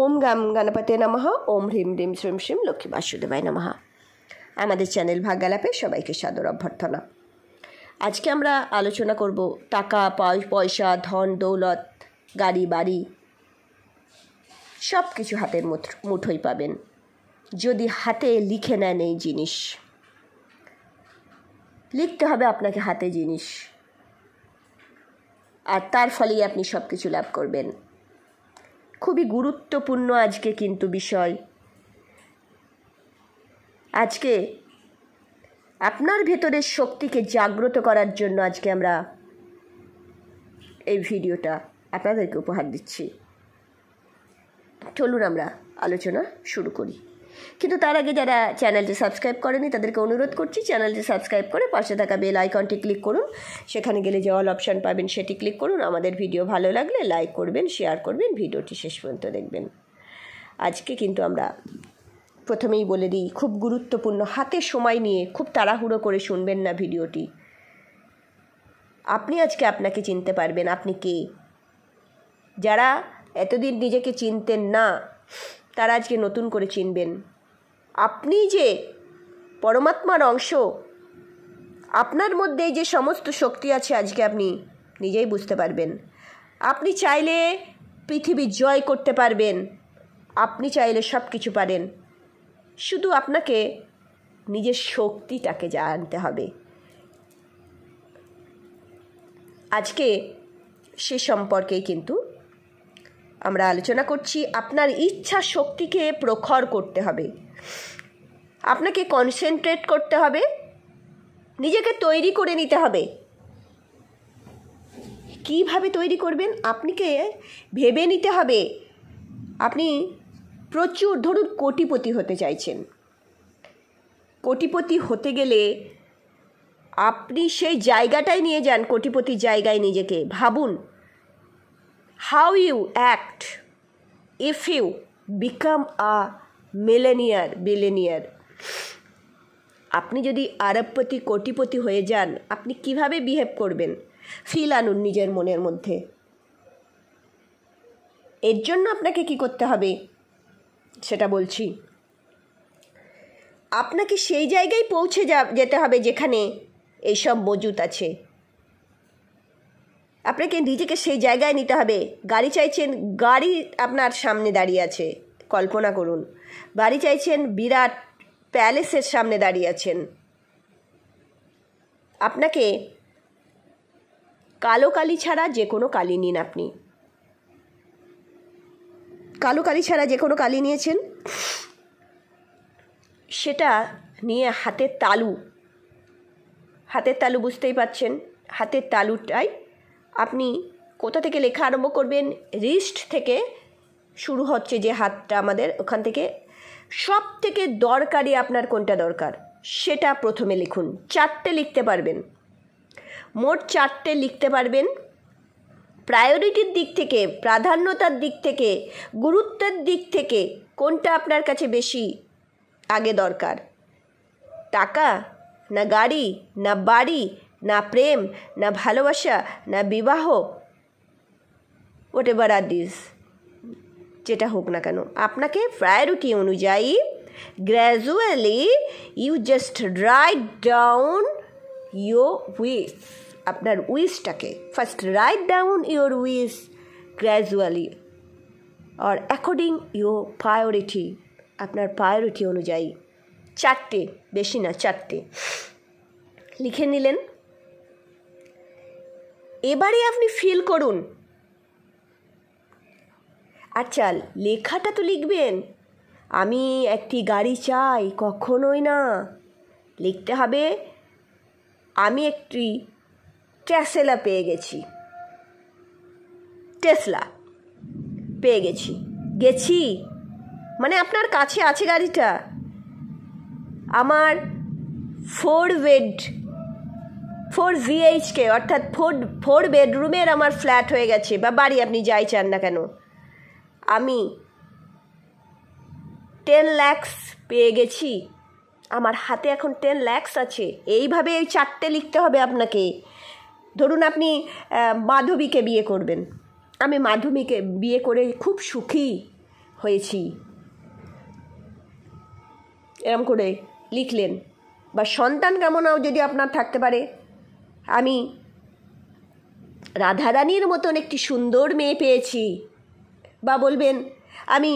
ওম গাম গণপতি নমঃ ওম হ্রিম হ্রিম শ্রীম শ্রীম লক্ষ্মী বাসুদেবায় নমঃ আমাদের চ্যানেল ভাগ্যালাপে সবাইকে সাদর অভ্যর্থনা আজকে আমরা আলোচনা করব টাকা পয়সা ধন দৌলত গাড়ি বাড়ি সব কিছু হাতের মুঠোই পাবেন যদি হাতে লিখে নেন এই জিনিস লিখতে হবে আপনাকে হাতে জিনিস আর তার ফলেই আপনি সব কিছু লাভ করবেন খুবই গুরুত্বপূর্ণ আজকে কিন্তু বিষয় আজকে আপনার ভেতরের শক্তিকে জাগ্রত করার জন্য আজকে আমরা এই ভিডিওটা আপনাদেরকে উপহার দিচ্ছি চলুন আমরা আলোচনা শুরু করি কিন্তু তার আগে যারা চ্যানেলটি সাবস্ক্রাইব করেনি তাদেরকে অনুরোধ করছি চ্যানেলটি সাবস্ক্রাইব করে পাশে থাকা বেল আইকনটি ক্লিক করুন সেখানে গেলে যে অল অপশান পাবেন সেটি ক্লিক করুন আমাদের ভিডিও ভালো লাগলে লাইক করবেন শেয়ার করবেন ভিডিওটি শেষ পর্যন্ত দেখবেন আজকে কিন্তু আমরা প্রথমেই বলে দিই খুব গুরুত্বপূর্ণ হাতে সময় নিয়ে খুব তাড়াহুড়ো করে শুনবেন না ভিডিওটি আপনি আজকে আপনাকে চিনতে পারবেন আপনি কে যারা এতদিন নিজেকে চিনতেন না তারা আজকে নতুন করে চিনবেন আপনি যে পরমাত্মার অংশ আপনার মধ্যে যে সমস্ত শক্তি আছে আজকে আপনি নিজেই বুঝতে পারবেন আপনি চাইলে পৃথিবী জয় করতে পারবেন আপনি চাইলে সব কিছু পারেন শুধু আপনাকে নিজের শক্তিটাকে জানতে হবে আজকে সে সম্পর্কেই কিন্তু আমরা আলোচনা করছি আপনার ইচ্ছা শক্তিকে প্রখর করতে হবে আপনাকে কনসেন্ট্রেট করতে হবে নিজেকে তৈরি করে নিতে হবে কিভাবে তৈরি করবেন আপনাকে ভেবে নিতে হবে আপনি প্রচুর ধরুন কোটিপতি হতে চাইছেন কোটিপতি হতে গেলে আপনি সেই জায়গাটাই নিয়ে যান কোটিপতি জায়গায় নিজেকে ভাবুন how you act if you become a millionaire billionaire আপনি যদি আরবপতি কোটিপতি হয়ে যান আপনি কিভাবে বিহেভ করবেন ফিল আনুন নিজের মনের মধ্যে এর জন্য আপনাকে কি করতে হবে সেটা বলছি আপনাকে সেই জায়গায় পৌঁছে যা যেতে হবে যেখানে এইসব মজুত আছে আপনাকে নিজেকে সেই জায়গায় নিতে হবে গাড়ি চাইছেন গাড়ি আপনার সামনে দাঁড়িয়ে আছে কল্পনা করুন বাড়ি চাইছেন বিরাট প্যালেসের সামনে দাঁড়িয়ে আছেন আপনাকে কালো কালি ছাড়া যে কোনো কালি নিন আপনি কালো কালি ছাড়া যে কোনো কালি নিয়েছেন সেটা নিয়ে হাতের তালু হাতের তালু বুঝতেই পারছেন হাতের তালুটাই আপনি কোথা থেকে লেখা আরম্ভ করবেন রিস্ট থেকে শুরু হচ্ছে যে হাতটা আমাদের ওখান থেকে সব থেকে দরকারি আপনার কোনটা দরকার সেটা প্রথমে লিখুন চারটে লিখতে পারবেন মোট চারটে লিখতে পারবেন প্রায়োরিটির দিক থেকে প্রাধান্যতার দিক থেকে গুরুত্বের দিক থেকে কোনটা আপনার কাছে বেশি আগে দরকার টাকা না গাড়ি না বাড়ি না প্রেম না ভালবাসা না বিবাহ ওটেবা দিস যেটা হোক না কেন আপনাদের প্রায়োরিটি অনুযায়ী gradually you just write down યો উই আপনার উইশটাকে first write down your wish gradually আর अकॉर्डिंग योर প্রায়োরিটি আপনার প্রায়োরিটি অনুযায়ী চারটি বেশি না চারটি লিখে নিলেন এবারে আপনি ফিল করুন আচ্ছা লেখাটা তো লিখবেন আমি একটি গাড়ি চাই কখনোই না লিখতে হবে আমি একটি ট্যাসেলা পেয়ে গেছি টেসলা পেয়ে গেছি গেছি মানে আপনার কাছে আছে গাড়িটা আমার ফোর ওয়েড ফোর ভিএইচকে অর্থাৎ ফোর ফোর বেডরুমের আমার ফ্ল্যাট হয়ে গেছে বা বাড়ি আপনি যাই চান না কেন আমি টেন ল্যাক্স পেয়ে গেছি আমার হাতে এখন টেন ল্যাক্স আছে এইভাবে এই চারটে লিখতে হবে আপনাকে ধরুন আপনি মাধবীকে বিয়ে করবেন আমি মাধবীকে বিয়ে করে খুব সুখী হয়েছি এরম করে লিখলেন বা সন্তান কামনাও যদি আপনার থাকতে পারে আমি রাধারানীর মতন একটি সুন্দর মেয়ে পেয়েছি বা বলবেন আমি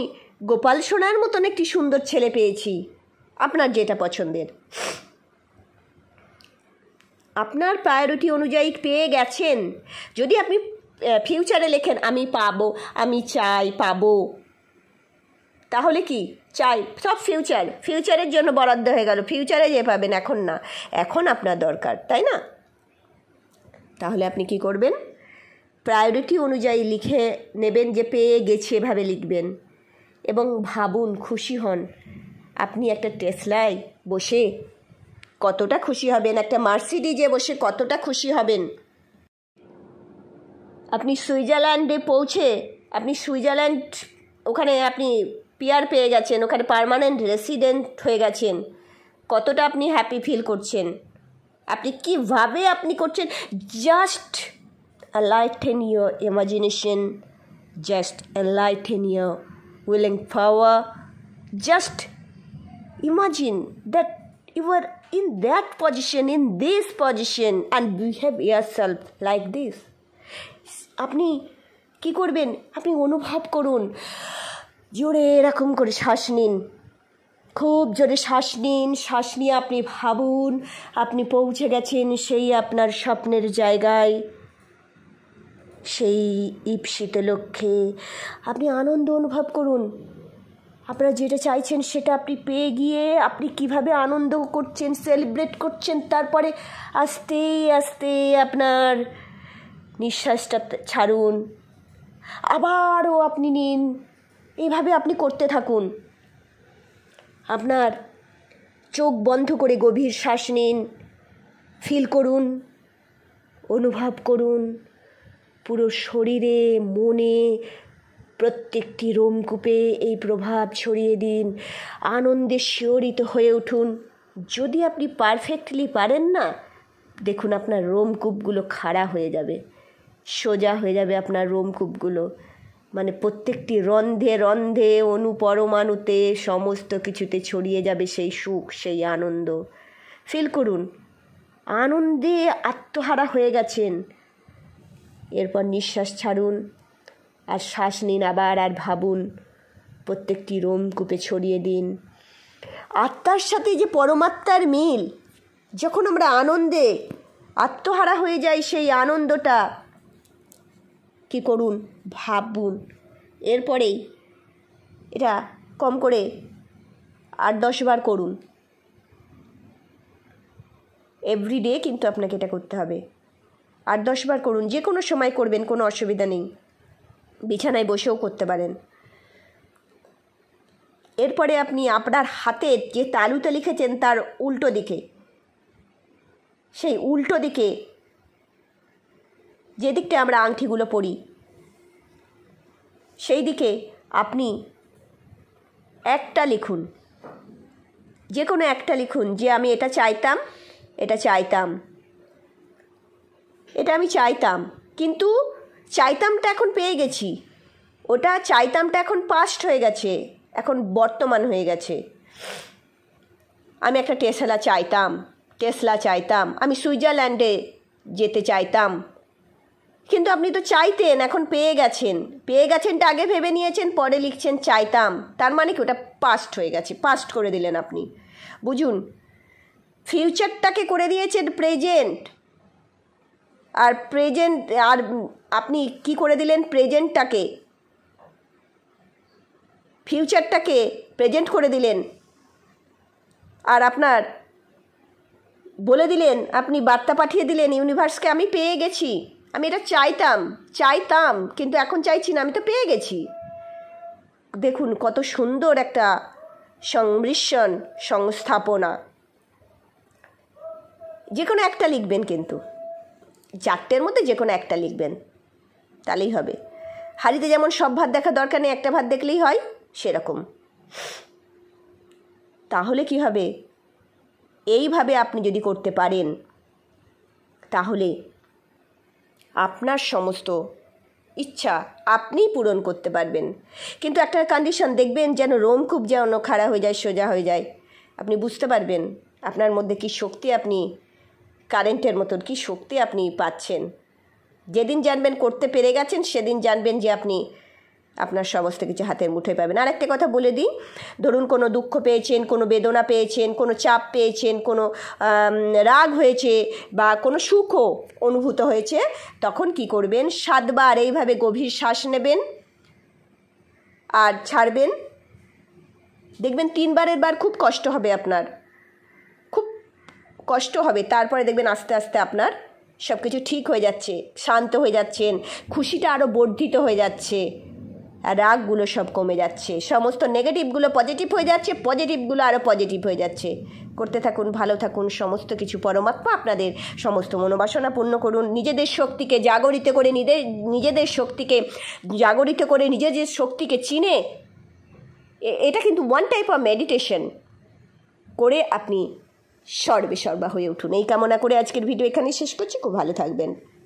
গোপাল সোনার মতন একটি সুন্দর ছেলে পেয়েছি আপনার যেটা পছন্দের আপনার প্রায়োরিটি অনুযায়ী পেয়ে গেছেন যদি আপনি ফিউচারে লেখেন আমি পাবো আমি চাই পাবো তাহলে কি চাই সব ফিউচার ফিউচারের জন্য বরাদ্দ হয়ে গেল ফিউচারে যে পাবেন এখন না এখন আপনার দরকার তাই না তাহলে আপনি কি করবেন প্রায়োরিটি অনুযায়ী লিখে নেবেন যে পেয়ে গেছি এভাবে লিখবেন এবং ভাবুন খুশি হন আপনি একটা টেসলায় বসে কতটা খুশি হবেন একটা মার্সিডিজে বসে কতটা খুশি হবেন আপনি সুইজারল্যান্ডে পৌঁছে আপনি সুইজারল্যান্ড ওখানে আপনি পিয়ার পেয়ে গেছেন ওখানে পারমানেন্ট রেসিডেন্ট হয়ে গেছেন কতটা আপনি হ্যাপি ফিল করছেন আপনি কিভাবে আপনি করছেন just enlighten your imagination just enlighten your willing power just imagine that you are in that position in this position and behave yourself like this আপনি কি করবেন আপনি অনুভব করুন জোরে এরকম করে শ্বাস নিন খুব জোরে শ্বাস নিন শ্বাস নিয়ে আপনি ভাবুন আপনি পৌঁছে গেছেন সেই আপনার স্বপ্নের জায়গায় সেই ঈপ্সিত লক্ষ্যে আপনি আনন্দ অনুভব করুন আপনারা যেটা চাইছেন সেটা আপনি পেয়ে গিয়ে আপনি কিভাবে আনন্দ করছেন সেলিব্রেট করছেন তারপরে আস্তে আস্তে আপনার নিঃশ্বাসটা ছাড়ুন আবারও আপনি নিন এইভাবে আপনি করতে থাকুন আপনার চোখ বন্ধ করে গভীর শ্বাস নিন ফিল করুন অনুভব করুন পুরো শরীরে মনে প্রত্যেকটি রোমকূপে এই প্রভাব ছড়িয়ে দিন আনন্দে শিহরিত হয়ে উঠুন যদি আপনি পারফেক্টলি পারেন না দেখুন আপনার রোমকূপগুলো খাড়া হয়ে যাবে সোজা হয়ে যাবে আপনার রোমকূপগুলো মানে প্রত্যেকটি রন্ধে রন্ধে অনুপরমাণুতে সমস্ত কিছুতে ছড়িয়ে যাবে সেই সুখ সেই আনন্দ ফিল করুন আনন্দে আত্মহারা হয়ে গেছেন এরপর নিঃশ্বাস ছাড়ুন আর শ্বাস নিন আবার আর ভাবুন প্রত্যেকটি রোমকূপে ছড়িয়ে দিন আত্মার সাথে যে পরমাত্মার মিল যখন আমরা আনন্দে আত্মহারা হয়ে যাই সেই আনন্দটা কি করুন ভাববুন এরপরেই এটা কম করে আট দশবার করুন এভরিডে কিন্তু আপনাকে এটা করতে হবে আট দশবার করুন যে কোনো সময় করবেন কোনো অসুবিধা নেই বিছানায় বসেও করতে পারেন এরপরে আপনি আপনার হাতে যে তালুতে লিখেছেন তার উল্টো দিকে সেই উল্টো দিকে যে দিকটা আমরা আংটিগুলো পরি সেই দিকে আপনি একটা লিখুন যে কোনো একটা লিখুন যে আমি এটা চাইতাম এটা চাইতাম এটা আমি চাইতাম কিন্তু চাইতামটা এখন পেয়ে গেছি ওটা চাইতামটা এখন পাস্ট হয়ে গেছে এখন বর্তমান হয়ে গেছে আমি একটা টেসলা চাইতাম টেসলা চাইতাম আমি সুইজারল্যান্ডে যেতে চাইতাম কিন্তু আপনি তো চাইতেন এখন পেয়ে গেছেন পেয়ে গেছেনটা আগে ভেবে নিয়েছেন পরে লিখছেন চাইতাম তার মানে কি ওটা পাস্ট হয়ে গেছে পাস্ট করে দিলেন আপনি বুঝুন ফিউচারটাকে করে দিয়েছেন প্রেজেন্ট আর প্রেজেন্ট আর আপনি কি করে দিলেন প্রেজেন্টটাকে ফিউচারটাকে প্রেজেন্ট করে দিলেন আর আপনার বলে দিলেন আপনি বার্তা পাঠিয়ে দিলেন ইউনিভার্সকে আমি পেয়ে গেছি আমি এটা চাইতাম চাইতাম কিন্তু এখন চাইছি না আমি তো পেয়ে গেছি দেখুন কত সুন্দর একটা সংমিশ্রণ সংস্থাপনা যে কোনো একটা লিখবেন কিন্তু চারটের মধ্যে যে কোনো একটা লিখবেন তাহলেই হবে হাড়িতে যেমন সব ভাত দেখা দরকার নেই একটা ভাত দেখলেই হয় সেরকম তাহলে কি হবে এইভাবে আপনি যদি করতে পারেন তাহলে আপনার সমস্ত ইচ্ছা আপনিই পূরণ করতে পারবেন কিন্তু একটা কন্ডিশন দেখবেন যেন রোম খুব যেন খাড়া হয়ে যায় সোজা হয়ে যায় আপনি বুঝতে পারবেন আপনার মধ্যে কি শক্তি আপনি কারেন্টের মতন কি শক্তি আপনি পাচ্ছেন যেদিন জানবেন করতে পেরে গেছেন সেদিন জানবেন যে আপনি আপনার সমস্ত কিছু হাতের মুঠোয় পাবেন আর একটা কথা বলে দিই ধরুন কোনো দুঃখ পেয়েছেন কোনো বেদনা পেয়েছেন কোনো চাপ পেয়েছেন কোনো রাগ হয়েছে বা কোনো সুখও অনুভূত হয়েছে তখন কি করবেন সাতবার এইভাবে গভীর শ্বাস নেবেন আর ছাড়বেন দেখবেন তিনবারের বার খুব কষ্ট হবে আপনার খুব কষ্ট হবে তারপরে দেখবেন আস্তে আস্তে আপনার সব কিছু ঠিক হয়ে যাচ্ছে শান্ত হয়ে যাচ্ছেন খুশিটা আরও বর্ধিত হয়ে যাচ্ছে রাগগুলো সব কমে যাচ্ছে সমস্ত নেগেটিভগুলো পজিটিভ হয়ে যাচ্ছে পজিটিভগুলো আরও পজিটিভ হয়ে যাচ্ছে করতে থাকুন ভালো থাকুন সমস্ত কিছু পরমাত্মা আপনাদের সমস্ত মনোবাসনা পূর্ণ করুন নিজেদের শক্তিকে জাগরিত করে নিজের নিজেদের শক্তিকে জাগরিত করে নিজেদের শক্তিকে চিনে এটা কিন্তু ওয়ান টাইপ অফ মেডিটেশন করে আপনি সর্বে সর্বা হয়ে উঠুন এই কামনা করে আজকের ভিডিও এখানে শেষ করছি খুব ভালো থাকবেন